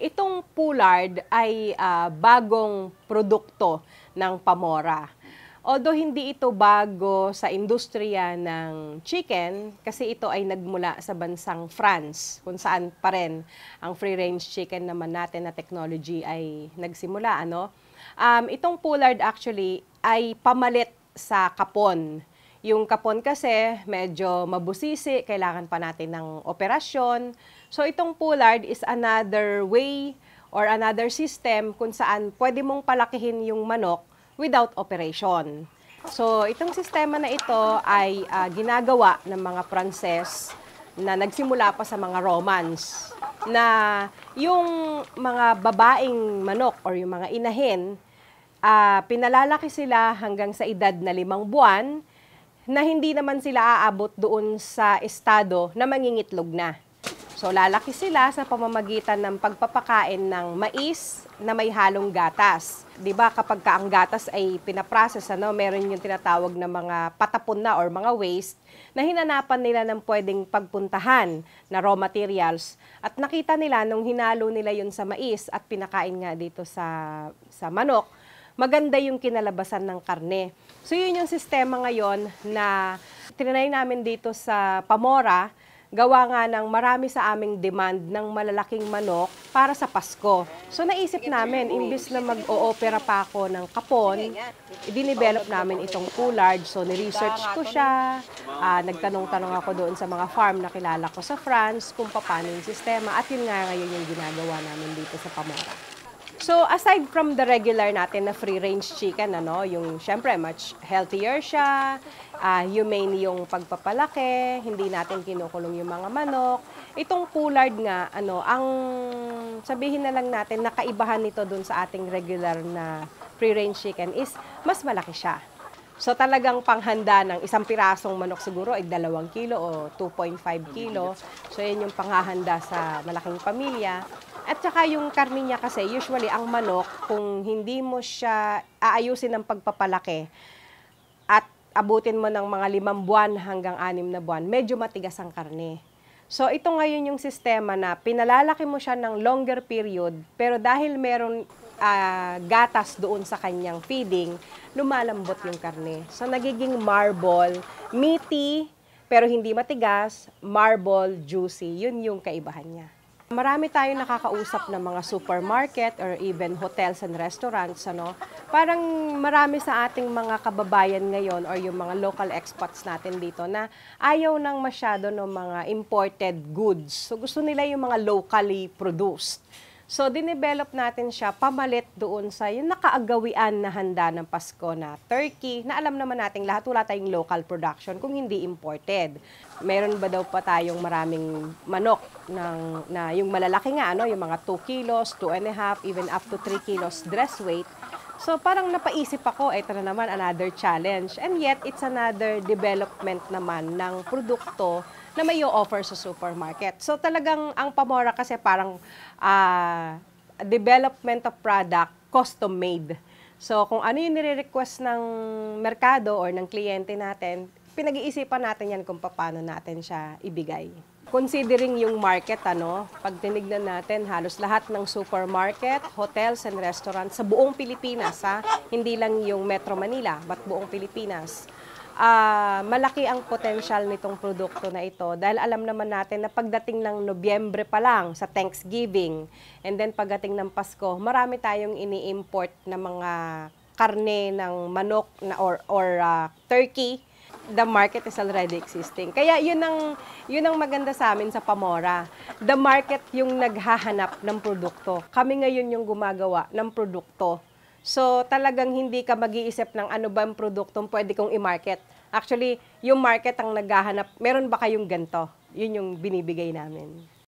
Itong Poulard ay uh, bagong produkto ng Pamora. Although hindi ito bago sa industriya ng chicken kasi ito ay nagmula sa bansang France kung saan pa rin ang free-range chicken naman natin na technology ay nagsimula. Ano? Um, itong Poulard actually ay pamalit sa kapon yung kapon kasi, medyo mabusisi, kailangan pa natin ng operasyon. So itong pullard is another way or another system kung saan pwede mong palakihin yung manok without operation. So itong sistema na ito ay uh, ginagawa ng mga Pranses na nagsimula pa sa mga Romans na yung mga babaeng manok or yung mga inahin, uh, pinalalaki sila hanggang sa edad na limang buwan na hindi naman sila aabot doon sa estado na mangingitlog na. So lalaki sila sa pamamagitan ng pagpapakain ng mais na may halong gatas. 'Di ba kapag ka ang gatas ay pinaprocess ano, meron yung tinatawag na mga patapon na or mga waste na hinanapan nila ng pwedeng pagpuntahan na raw materials at nakita nila nung hinalo nila yun sa mais at pinakain nga dito sa sa manok maganda yung kinalabasan ng karne. So yun yung sistema ngayon na trinay namin dito sa Pamora, gawa nga ng marami sa aming demand ng malalaking manok para sa Pasko. So naisip namin, imbis na mag-oopera pa ako ng kapon, i-develop namin itong foolard. So ni-research ko siya, uh, nagtanong-tanong ako doon sa mga farm na kilala ko sa France kung paano yung sistema. At yun nga ngayon yung ginagawa namin dito sa Pamora. So aside from the regular natin na free-range chicken, ano, yung syempre much healthier siya, uh, humane yung pagpapalaki, hindi natin kinukulong yung mga manok. Itong poolard nga, ano, ang sabihin na lang natin, nakaibahan nito dun sa ating regular na free-range chicken is mas malaki siya. So talagang panghanda ng isang pirasong manok siguro ay 2 kilo o 2.5 kilo. So yan yung panghahanda sa malaking pamilya. At saka yung karne niya kasi, usually ang manok, kung hindi mo siya aayusin ng pagpapalaki at abutin mo ng mga limang buwan hanggang anim na buwan, medyo matigas ang karne. So ito ngayon yung sistema na pinalalaki mo siya ng longer period, pero dahil meron uh, gatas doon sa kanyang feeding, lumalambot yung karne. So nagiging marble, meaty, pero hindi matigas, marble, juicy. Yun yung kaibahan niya. Marami tayong nakakausap ng mga supermarket or even hotels and restaurants. Ano? Parang marami sa ating mga kababayan ngayon or yung mga local expats natin dito na ayaw nang masyado ng mga imported goods. So gusto nila yung mga locally produced. So, dinevelop natin siya pamalit doon sa yung nakaagawian na handa ng Pasko na turkey, na alam naman nating lahat wala tayong local production kung hindi imported. Meron ba daw pa tayong maraming manok ng, na yung malalaki nga, ano, yung mga 2 kilos, 2 and a half, even up to 3 kilos dress weight. So parang napaisip ako, ito na naman another challenge. And yet, it's another development naman ng produkto na may offer sa supermarket. So talagang ang Pamora kasi parang uh, development of product custom made. So kung ano yung nire-request ng merkado or ng kliyente natin, pinag-iisipan natin yan kung paano natin siya ibigay. Considering yung market, ano, pag tinignan natin, halos lahat ng supermarket, hotels, and restaurants sa buong Pilipinas, ha? hindi lang yung Metro Manila, but buong Pilipinas uh, malaki ang potential nitong produkto na ito dahil alam naman natin na pagdating ng Nobyembre pa lang sa Thanksgiving and then pagdating ng Pasko, marami tayong ini-import na mga karne ng manok na or or uh, turkey the market is already existing. Kaya yun ang, yun ang maganda sa amin sa Pamora. The market yung naghahanap ng produkto. Kami ngayon yung gumagawa ng produkto So talagang hindi ka mag-iisip ng ano ba ang produktong pwede kong i-market. Actually, yung market ang naghahanap, meron ba kayong ganto? Yun yung binibigay namin.